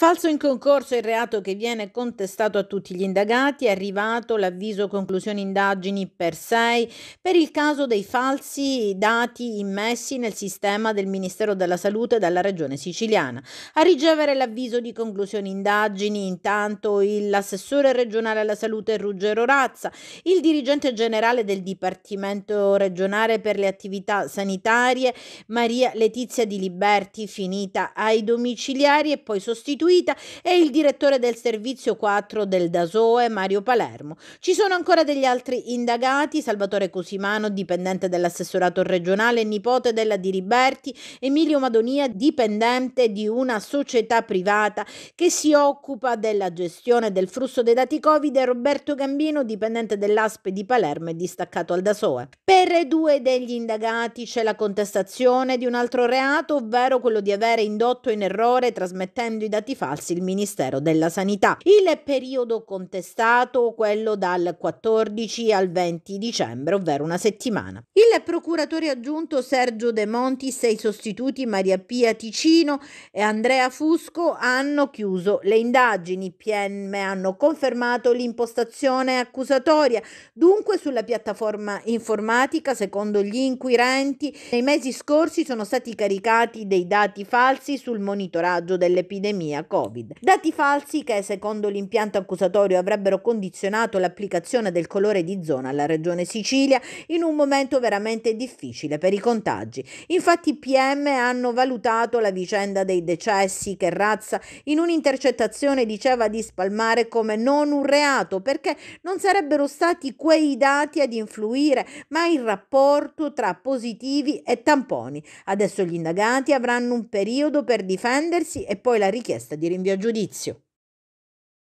Falso in concorso è il reato che viene contestato a tutti gli indagati, è arrivato l'avviso conclusione indagini per 6 per il caso dei falsi dati immessi nel sistema del Ministero della Salute dalla Regione Siciliana. A ricevere l'avviso di conclusione indagini intanto l'assessore regionale alla salute Ruggero Razza, il dirigente generale del Dipartimento regionale per le attività sanitarie Maria Letizia Di Liberti finita ai domiciliari e poi sostituita istituita e il direttore del servizio 4 del Dasoe, Mario Palermo. Ci sono ancora degli altri indagati, Salvatore Cosimano, dipendente dell'assessorato regionale, nipote della Di Riberti, Emilio Madonia, dipendente di una società privata che si occupa della gestione del flusso dei dati Covid e Roberto Gambino, dipendente dell'ASPE di Palermo e distaccato al Dasoe. Per due degli indagati c'è la contestazione di un altro reato, ovvero quello di avere indotto in errore trasmettendo i dati falsi il Ministero della Sanità. Il periodo contestato, quello dal 14 al 20 dicembre, ovvero una settimana. Il procuratore aggiunto Sergio De Montis e i sostituti Maria Pia Ticino e Andrea Fusco hanno chiuso le indagini. PM hanno confermato l'impostazione accusatoria. Dunque, sulla piattaforma informatica, secondo gli inquirenti, nei mesi scorsi sono stati caricati dei dati falsi sul monitoraggio dell'epidemia Covid. Dati falsi che, secondo l'impianto accusatorio, avrebbero condizionato l'applicazione del colore di zona alla regione Sicilia in un momento veramente veramente difficile per i contagi. Infatti i PM hanno valutato la vicenda dei decessi che Razza in un'intercettazione diceva di spalmare come non un reato perché non sarebbero stati quei dati ad influire, ma il rapporto tra positivi e tamponi. Adesso gli indagati avranno un periodo per difendersi e poi la richiesta di rinvio a giudizio.